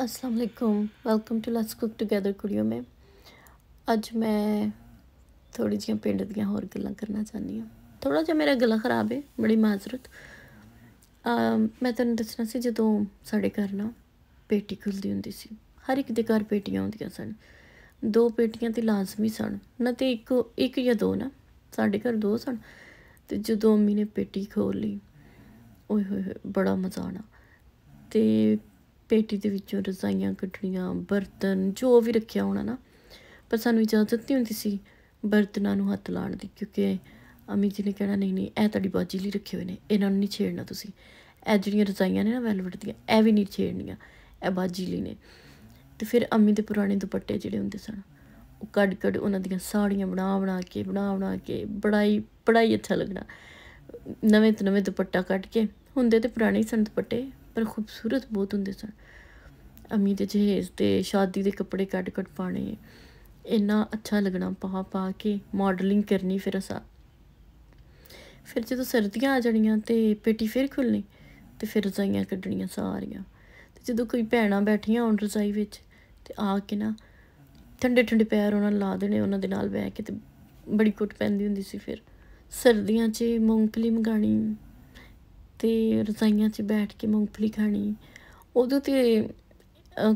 अस्सलाम वालेकुम welcome to let's cook together ਕੁੜੀਓ ਮੈਂ ਅੱਜ ਮੈਂ ਥੋੜੀ ਜਿਹੀ ਪਿੰਡ ਦੀਆਂ ਹੋਰ ਗੱਲਾਂ ਕਰਨਾ ਚਾਹਨੀ ਹਾਂ ਥੋੜਾ ਜਿਹਾ ਮੇਰਾ ਗਲਾ ਖਰਾਬ ਹੈ ਬੜੀ ਮਾਜ਼ਰਤ ਮੈਂ ਤੁਹਾਨੂੰ ਦੱਸਣਾ ਸੀ ਜਦੋਂ ਸਾਡੇ ਘਰ ਨਾ ਪੇਟੀ ਖੁੱਲਦੀ ਹੁੰਦੀ ਸੀ ਹਰ ਇੱਕ ਦੇ ਘਰ ਪੇਟੀਆਂ ਹੁੰਦੀਆਂ ਸਨ ਦੋ ਪੇਟੀਆਂ ਤੇ ਲਾਜ਼ਮੀ ਸਨ ਨਾ ਤੇ ਇੱਕ ਇੱਕ ਜਾਂ ਦੋ ਨਾ ਸਾਡੇ ਘਰ ਦੋ ਸਨ ਤੇ ਜਦੋਂ ਮੰਮੀ ਨੇ ਪੇਟੀ ਖੋਲ ਲਈ ਓਏ ਹੋਏ ਬੜਾ ਮਜ਼ਾ ਆਣਾ ਤੇ ਪੇਟੀ ਦੇ ਵਿੱਚੋਂ ਰਜ਼ਾਈਆਂ ਕੱਢਣੀਆਂ ਬਰਤਨ ਜੋ ਵੀ ਰੱਖਿਆ ਹੋਣਾ ਨਾ ਪਰ ਸਾਨੂੰ ਇਜਾਜ਼ਤ ਨਹੀਂ ਹੁੰਦੀ ਸੀ ਬਰਤਨਾਂ ਨੂੰ ਹੱਥ ਲਾਣ ਦੀ ਕਿਉਂਕਿ ਅਮੀ ਜੀ ਨੇ ਕਿਹਾ ਨਹੀਂ ਨਹੀਂ ਇਹ ਤੁਹਾਡੀ ਬਾਜੀ ਲਈ ਰੱਖੇ ਹੋਏ ਨੇ ਇਹਨਾਂ ਨੂੰ ਨਹੀਂ ਛੇੜਨਾ ਤੁਸੀਂ ਇਹ ਜਿਹੜੀਆਂ ਰਜ਼ਾਈਆਂ ਨੇ ਨਾ ਵੈਲਵਟ ਦੀਆਂ ਇਹ ਵੀ ਨਹੀਂ ਛੇੜਨੀਆਂ ਇਹ ਬਾਜੀ ਲਈ ਨੇ ਤੇ ਫਿਰ ਅਮੀ ਦੇ ਪੁਰਾਣੇ ਦੁਪੱਟੇ ਜਿਹੜੇ ਹੁੰਦੇ ਸਨ ਉਹ ਕੱਢ ਕੱਢ ਉਹਨਾਂ ਦੀਆਂ ਸਾੜੀਆਂ ਬਣਾ ਬਣਾ ਕੇ ਬਣਾ ਬਣਾ ਕੇ ਬੜਾਈ ਬੜਾਈ ਅੱਛਾ ਲੱਗਣਾ ਨਵੇਂ ਤੋਂ ਨਵੇਂ ਦੁਪੱਟਾ ਕੱਢ ਕੇ ਹੁੰਦੇ ਤੇ ਪੁਰਾਣੇ ਸੰਦ ਦੁਪੱਟੇ ਪਰ ਖੂਬਸੂਰਤ ਬਹੁਤ ਹੁੰਦੇ ਸਨ ਅਮੀ ਦੇ ਜਹੇਜ਼ ਤੇ ਸ਼ਾਦੀ ਦੇ ਕੱਪੜੇ ਕੱਟ ਕੱਟ ਪਾਣੇ ਇੰਨਾ ਅੱਛਾ ਲੱਗਣਾ ਪਾ ਪਾ ਕੇ ਮਾਡਲਿੰਗ ਕਰਨੀ ਫਿਰ ਅਸਾਂ ਫਿਰ ਜਦੋਂ ਸਰਦੀਆਂ ਆ ਜਾਣੀਆਂ ਤੇ ਪੇਟੀ ਫਿਰ ਖੁੱਲਣੀ ਤੇ ਫਿਰ ਰਜ਼ਾਈਆਂ ਕੱਢਣੀਆਂ ਸਾਰੀਆਂ ਤੇ ਜਦੋਂ ਕੋਈ ਭੈਣਾ ਬੈਠੀਆਂ ਹੋਣ ਰਜ਼ਾਈ ਵਿੱਚ ਤੇ ਆ ਕੇ ਨਾ ਠੰਡੇ ਠੰਡੇ ਪੈਰ ਉਹਨਾਂ ਲਾ ਦੇਣੇ ਉਹਨਾਂ ਦੇ ਨਾਲ ਬੈ ਕੇ ਤੇ ਬੜੀ ਕੁੱਟ ਪੈਂਦੀ ਹੁੰਦੀ ਸੀ ਫਿਰ ਸਰਦੀਆਂ 'ਚ ਮੂੰਗਫਲੀ ਮੰਗਾਣੀ ਤੇ ਰਜ਼ਾਈਆਂ 'ਚ ਬੈਠ ਕੇ ਮੂੰਗਫਲੀ ਖਾਣੀ ਉਦੋਂ ਤੇ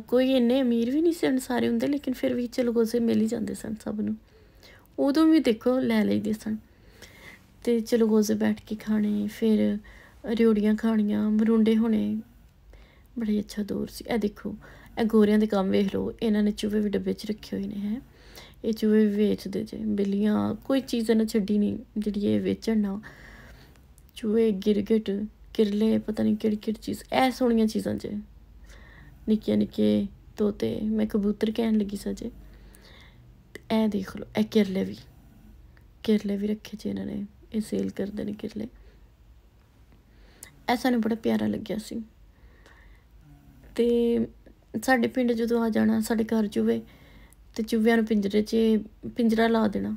ਕੋਈ ਇੰਨੇ ਅਮੀਰ ਵੀ ਨਹੀਂ ਸਨ ਸਾਰੇ ਹੁੰਦੇ ਲੇਕਿਨ ਫਿਰ ਵੀ ਚਲਗੋਜ਼ੇ ਮਿਲ ਹੀ ਜਾਂਦੇ ਸਨ ਸਭ ਨੂੰ ਉਦੋਂ ਵੀ ਦੇਖੋ ਲੈ ਲਈਦੇ ਸਨ ਤੇ ਚਲਗੋਜ਼ੇ ਬੈਠ ਕੇ ਖਾਣੇ ਫਿਰ ਰਿਉੜੀਆਂ ਖਾਣੀਆਂ ਮਰੁੰਡੇ ਹੋਣੇ ਬੜੇ ਅੱਛਾ ਦੌਰ ਸੀ ਇਹ ਦੇਖੋ ਇਹ ਗੋਰਿਆਂ ਦੇ ਕੰਮ ਵੇਖ ਲਓ ਇਹਨਾਂ ਨੇ ਚੂਹੇ ਵੀ ਡੱਬੇ 'ਚ ਰੱਖੇ ਹੋਏ ਨੇ ਹੈ ਇਹ ਚੂਹੇ ਵੀ ਵੇਚਦੇ ਜੇ ਬਿੱਲੀਆਂ ਕੋਈ ਚੀਜ਼ ਇਹਨਾਂ ਛੱਡੀ ਨਹੀਂ ਜਿਹੜੀ ਇਹ ਵੇਚਣ ਨਾ ਚੂਹੇ ਗਿਰਗਟ ਕਿਰਲੇ ਪਤਾ ਨਹੀਂ ਕਿਹੜੀ ਕਿਹੜੀ ਚੀਜ਼ ਐ ਸੋਹਣੀਆਂ ਚੀਜ਼ਾਂ 'ਚ ਨਿੱਕੀਆਂ ਨਿੱਕੇ ਤੋਤੇ ਮੈਂ ਕਬੂਤਰ ਕਹਿਣ ਲੱਗੀ ਸੱਜੇ ਐ ਦੇਖ ਲਓ ਐ ਕਿਰਲੇ ਵੀ ਕਿਰਲੇ ਵੀ ਰੱਖੇ ਜੀ ਇਹਨਾਂ ਨੇ ਇਹ ਸੇਲ ਕਰਦੇ ਨੇ ਕਿਰਲੇ ਐ ਸਾਨੂੰ ਬੜਾ ਪਿਆਰਾ ਲੱਗਿਆ ਸੀ ਤੇ ਸਾਡੇ ਪਿੰਡ ਜਦੋਂ ਆ ਜਾਣਾ ਸਾਡੇ ਘਰ ਚੂਵੇ ਤੇ ਚੂਵਿਆਂ ਨੂੰ ਪਿੰਜਰੇ 'ਚ ਪਿੰਜਰਾ ਲਾ ਦੇਣਾ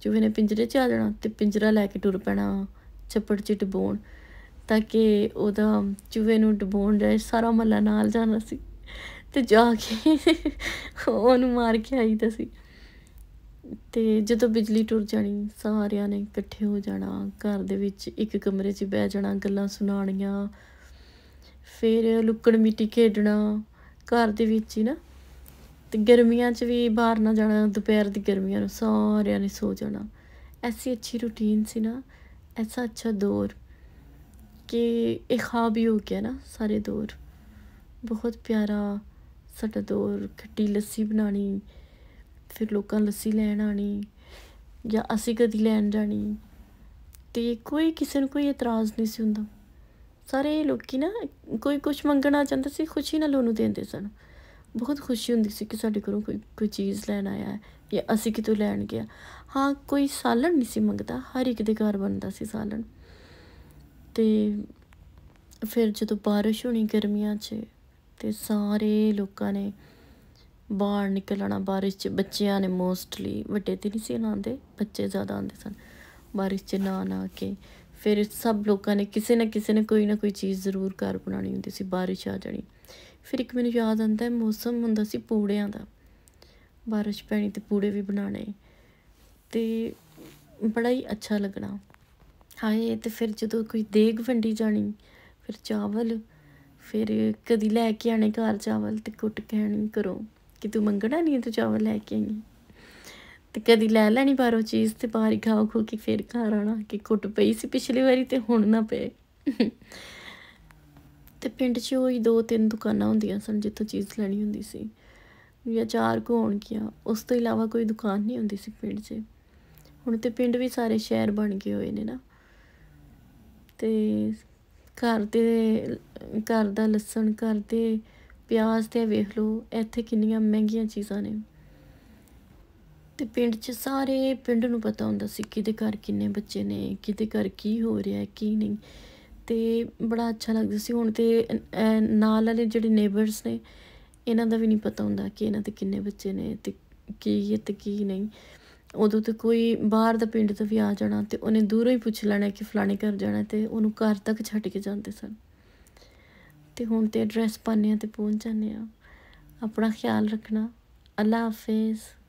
ਚੂਵੇ ਨੇ ਪਿੰਜਰੇ 'ਚ ਆ ਜਾਣਾ ਤੇ ਪਿੰਜਰਾ ਲੈ ਕੇ ਟੁਰ ਪੈਣਾ ਛੱਪੜ ਚਿਟ ਬੋਣ ਤਾਂ ਕਿ ਉਹਦਾ ਚੂਹੇ ਨੂੰ ਡਬੋਣ ਜਾਏ ਸਾਰਾ ਮੱਲਾ ਨਾਲ ਜਾਣਾ ਸੀ ਤੇ ਜਾ ਕੇ ਉਹਨੂੰ ਮਾਰ ਕੇ ਆਈ ਤਾਂ ਸੀ ਤੇ ਜਦੋਂ ਬਿਜਲੀ ਟੁਰ ਜਾਣੀ ਸਾਰਿਆਂ ਨੇ ਇਕੱਠੇ ਹੋ ਜਾਣਾ ਘਰ ਦੇ ਵਿੱਚ ਇੱਕ ਕਮਰੇ 'ਚ ਬਹਿ ਜਾਣਾ ਗੱਲਾਂ ਸੁਣਾਉਣੀਆਂ ਫਿਰ ਲੁੱਕਣ ਮਿੱਟੀ ਖੇਡਣਾ ਘਰ ਦੇ ਵਿੱਚ ਹੀ ਨਾ ਤੇ ਗਰਮੀਆਂ 'ਚ ਵੀ ਬਾਹਰ ਨਾ ਜਾਣਾ ਦੁਪਹਿਰ ਦੀ ਗਰਮੀਆਂ ਨੂੰ ਸਾਰਿਆਂ ਨੇ ਸੋ ਜਾਣਾ ਐਸੀ ਅੱਛੀ ਰੁਟੀਨ ਸੀ ਨਾ ਐਸਾ ਅੱਛਾ ਦੌਰ ਕਿ ਇਹ ਖਾਬ ਹੀ ਹੋ ਗਿਆ ਨਾ ਸਾਰੇ ਦੌਰ ਬਹੁਤ ਪਿਆਰਾ ਸਾਡਾ ਦੌਰ ਖੱਟੀ ਲੱਸੀ ਬਣਾਣੀ ਫਿਰ ਲੋਕਾਂ ਲੱਸੀ ਲੈਣ ਆਣੀ ਜਾਂ ਅਸੀਂ ਕਦੀ ਲੈਣ ਜਾਣੀ ਤੇ ਕੋਈ ਕਿਸੇ ਨੂੰ ਕੋਈ ਇਤਰਾਜ਼ ਨਹੀਂ ਸੀ ਹੁੰਦਾ ਸਾਰੇ ਲੋਕੀ ਨਾ ਕੋਈ ਕੁਝ ਮੰਗਣਾ ਚਾਹੁੰਦਾ ਸੀ ਖੁਸ਼ੀ ਨਾਲ ਉਹਨੂੰ ਦਿੰਦੇ ਸਨ ਬਹੁਤ ਖੁਸ਼ੀ ਹੁੰਦੀ ਸੀ ਕਿ ਸਾਡੇ ਘਰੋਂ ਕੋਈ ਕੋਈ ਚੀਜ਼ ਲੈਣ ਆਇਆ ਹੈ ਜਾਂ ਅਸੀਂ ਕਿਤੋਂ ਲੈਣ ਗਿਆ ਹਾਂ ਕੋਈ ਸਾਲਣ ਨਹੀਂ ਸੀ ਮੰਗਦਾ ਹਰ ਇੱਕ ਦੇ ਘਰ ਬਣਦਾ ਸੀ ਸਾਲਣ ਤੇ ਫਿਰ ਜਦੋਂ بارش ਹੋਣੀ ਗਰਮੀਆਂ 'ਚ ਤੇ ਸਾਰੇ ਲੋਕਾਂ ਨੇ ਬਾਹਰ ਨਿਕਲਣਾ بارش 'ਚ ਬੱਚਿਆਂ ਨੇ ਮੋਸਟਲੀ ਵੱਡੇ ਤੇ ਨਹੀਂ ਸੀ ਆਉਂਦੇ ਬੱਚੇ ਜ਼ਿਆਦਾ ਆਉਂਦੇ ਸਨ بارش 'ਚ ਨਾ ਨਾ ਕੇ ਫਿਰ ਸਭ ਲੋਕਾਂ ਨੇ ਕਿਸੇ ਨਾ ਕਿਸੇ ਨੇ ਕੋਈ ਨਾ ਕੋਈ ਚੀਜ਼ ਜ਼ਰੂਰ ਘਰ ਬਣਾਉਣੀ ਹੁੰਦੀ ਸੀ بارش ਆ ਜਾਣੀ ਫਿਰ ਇੱਕ ਮੈਨੂੰ ਯਾਦ ਆਉਂਦਾ ਮੌਸਮ ਹੁੰਦਾ ਸੀ ਪੂੜਿਆਂ ਦਾ بارش ਪੈਣੀ ਤੇ ਪੂੜੇ ਵੀ ਬਣਾਣੇ ਤੇ ਬੜਾ ਹੀ ਅੱਛਾ ਲੱਗਣਾ ਹਾਏ ਤੇ ਫਿਰ ਜਦੋਂ ਕੋਈ ਦੇਗ ਵੰਡੀ ਜਾਣੀ ਫਿਰ ਚਾਵਲ ਫਿਰ ਕਦੀ ਲੈ ਕੇ ਆਣੇ ਘਰ ਚਾਵਲ ਤੇ ਕੁੱਟ ਕਹਿਣੀ ਕਰੋ ਕਿ ਤੂੰ ਮੰਗਣਾ ਨਹੀਂ ਤੂੰ ਚਾਵਲ ਲੈ ਕੇ ਆਈ ਤੇ ਕਦੀ ਲੈ ਲੈਣੀ ਬਾਰੋ ਚੀਜ਼ ਤੇ ਬਾਹਰ ਖਾਓ ਖੋ ਕੇ ਫਿਰ ਘਰ ਆਣਾ ਕਿ ਕੁੱਟ ਪਈ ਸੀ ਪਿਛਲੀ ਵਾਰੀ ਤੇ ਹੁਣ ਨਾ ਪਏ ਤੇ ਪਿੰਡ 'ਚ ਹੀ ਦੋ ਤਿੰਨ ਦੁਕਾਨਾਂ ਹੁੰਦੀਆਂ ਸਨ ਜਿੱਥੋਂ ਚੀਜ਼ ਲੈਣੀ ਹੁੰਦੀ ਸੀ ਜਾਂ ਚਾਰ ਹੋਣ ਗਿਆ ਉਸ ਤੋਂ ਇਲਾਵਾ ਕੋਈ ਦੁਕਾਨ ਨਹੀਂ ਹੁੰਦੀ ਸੀ ਪਿੰਡ 'ਚ ਹੁਣ ਤੇ ਪਿੰਡ ਵੀ ਸਾਰੇ ਸ਼ਹਿਰ ਬਣ ਗਏ ਹੋਏ ਨੇ ਨਾ ਤੇ ਘਰ ਦੇ ਘਰ ਦਾ ਲਸਣ ਘਰ ਦੇ ਪਿਆਜ਼ ਤੇ ਵੇਖ ਲਓ ਇੱਥੇ ਕਿੰਨੀਆਂ ਮਹਿੰਗੀਆਂ ਚੀਜ਼ਾਂ ਨੇ ਤੇ ਪਿੰਡ 'ਚ ਸਾਰੇ ਪਿੰਡ ਨੂੰ ਪਤਾ ਹੁੰਦਾ ਸੀ ਕਿਹਦੇ ਘਰ ਕਿੰਨੇ ਬੱਚੇ ਨੇ ਕਿਹਦੇ ਘਰ ਕੀ ਹੋ ਰਿਹਾ ਕੀ ਨਹੀਂ ਤੇ ਬੜਾ ਅੱਛਾ ਲੱਗਦਾ ਸੀ ਹੁਣ ਤੇ ਨਾਲ ਵਾਲੇ ਜਿਹੜੇ ਨੇਬਰਸ ਨੇ ਇਹਨਾਂ ਦਾ ਵੀ ਨਹੀਂ ਪਤਾ ਹੁੰਦਾ ਕਿ ਇਹਨਾਂ ਦੇ ਕਿੰਨੇ ਬੱਚੇ ਨੇ ਤੇ ਕੀ ਹੈ ਤੇ ਕੀ ਨਹੀਂ ਉਦੋਂ ਤੇ ਕੋਈ ਬਾਹਰ ਦਾ ਪਿੰਡ ਤੋਂ ਵੀ ਆ ਜਾਣਾ ਤੇ ਉਹਨੇ ਦੂਰੋਂ ਹੀ ਪੁੱਛ ਲੈਣਾ ਕਿ ਫਲਾਣੇ ਘਰ ਜਾਣਾ ਤੇ ਉਹਨੂੰ ਘਰ ਤੱਕ ਛੱਡ ਕੇ ਜਾਂਦੇ ਸਨ ਤੇ ਹੁਣ ਤੇ ਐਡਰੈਸ ਪਾਣੇ ਆ ਤੇ ਪਹੁੰਚ ਜਾਂਦੇ ਆ ਆਪਣਾ ਖਿਆਲ ਰੱਖਣਾ ਅੱਲਾ ਹਾਫਿਜ਼